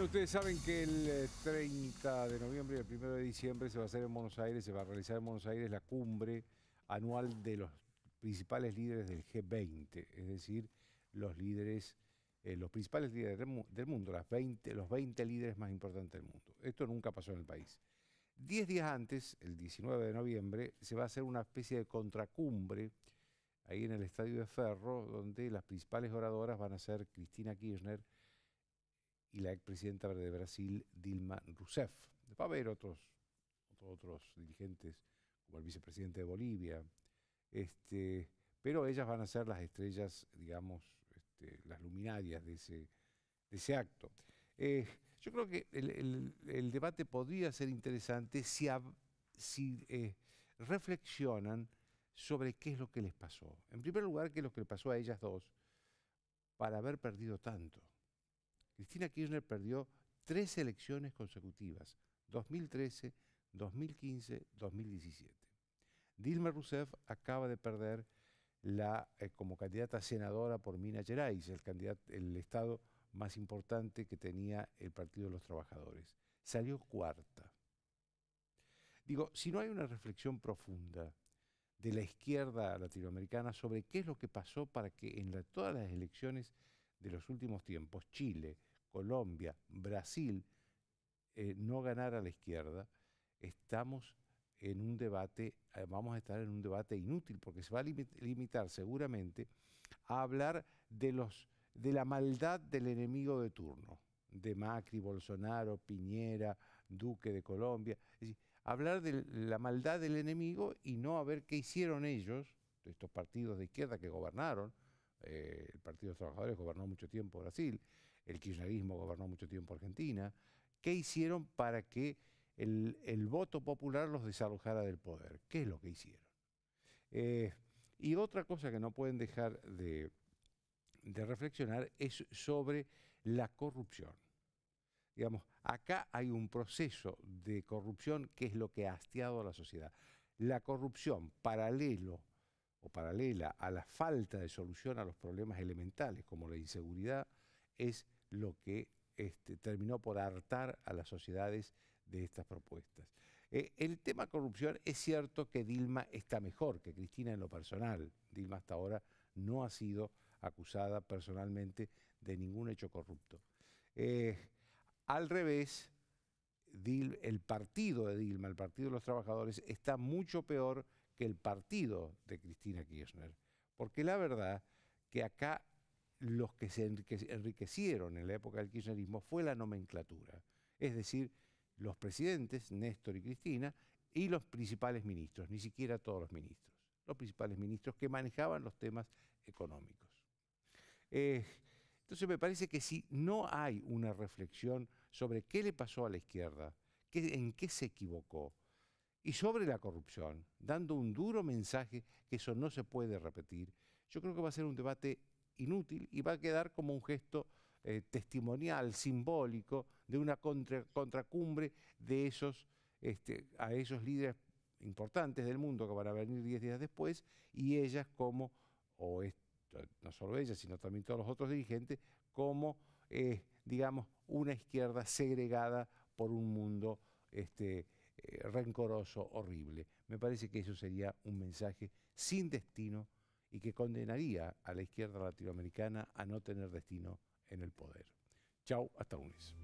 ustedes saben que el 30 eh, de noviembre y el 1 de diciembre se va a hacer en Buenos Aires, se va a realizar en Buenos Aires la cumbre anual de los principales líderes del G20, es decir, los líderes, eh, los principales líderes del, mundo, las 20, los 20 líderes más importantes del mundo. Esto nunca pasó en el país. Diez días antes, el 19 de noviembre, se va a hacer una especie de contracumbre ahí en el Estadio de Ferro, donde las principales oradoras van a ser Cristina Kirchner, y la expresidenta de Brasil, Dilma Rousseff. Va a haber otros, otros dirigentes, como el vicepresidente de Bolivia, este, pero ellas van a ser las estrellas, digamos, este, las luminarias de ese, acto. Eh, yo creo que el, debate podría ser interesante si, si eh, reflexionan sobre qué es lo que les pasó. En primer lugar, qué es lo que le pasó a ellas dos para haber perdido tanto. Cristina Kirchner perdió tres elecciones consecutivas, 2013, 2015, 2017. Dilma Rousseff acaba de perder la, eh, como candidata senadora por Minas Gerais, el, candidato, el estado más importante que tenía el Partido de los Trabajadores. Salió cuarta. Digo, si no hay una reflexión profunda de la izquierda latinoamericana sobre qué es lo que pasó para que en todas las elecciones de los últimos tiempos, Chile, Colombia, Brasil, eh, no ganar a la izquierda, estamos en un debate, eh, vamos a estar en un debate inútil, porque se va a limitar seguramente a hablar de, los, de la maldad del enemigo de turno, de Macri, Bolsonaro, Piñera, Duque de Colombia. hablar de la maldad del enemigo y no a ver qué hicieron ellos, estos partidos de izquierda que gobernaron, eh, el Partido de los Trabajadores gobernó mucho tiempo Brasil, el kirchnerismo gobernó mucho tiempo Argentina. ¿Qué hicieron para que el, voto popular los desalojara del poder? ¿Qué es lo que hicieron? Eh, y otra cosa que no pueden dejar de, de reflexionar es sobre la corrupción. Digamos, acá hay un proceso de corrupción que es lo que ha hastiado a la sociedad. La corrupción paralelo o paralela a la falta de solución a los problemas elementales, como la inseguridad, es lo que este, terminó por hartar a las sociedades de estas propuestas. Eh, el tema corrupción, es cierto que Dilma está mejor que Cristina en lo personal. Dilma hasta ahora no ha sido acusada personalmente de ningún hecho corrupto. Eh, al revés, el partido de Dilma, el Partido de los Trabajadores, está mucho peor el partido de Cristina Kirchner. Porque la verdad que acá los que se enriquecieron en la época del kirchnerismo fue la nomenclatura, es decir, los presidentes, Néstor y Cristina, y los principales ministros, ni siquiera todos los ministros, los principales ministros que manejaban los temas económicos. Eh, entonces me parece que si no hay una reflexión sobre qué le pasó a la izquierda, en qué se equivocó, y sobre la corrupción, dando un duro mensaje que eso no se puede repetir. Yo creo que va a ser un debate inútil y va a quedar como un gesto eh, testimonial, simbólico, de una contracumbre de esos, este, a esos líderes importantes del mundo que van a venir 10 días después y ellas como, o no solo ellas, sino también todos los otros dirigentes, como, eh, digamos, una izquierda segregada por un mundo... Este, eh, rencoroso, horrible. Me parece que eso sería un mensaje sin destino y que condenaría a la izquierda latinoamericana a no tener destino en el poder. Chau, hasta lunes.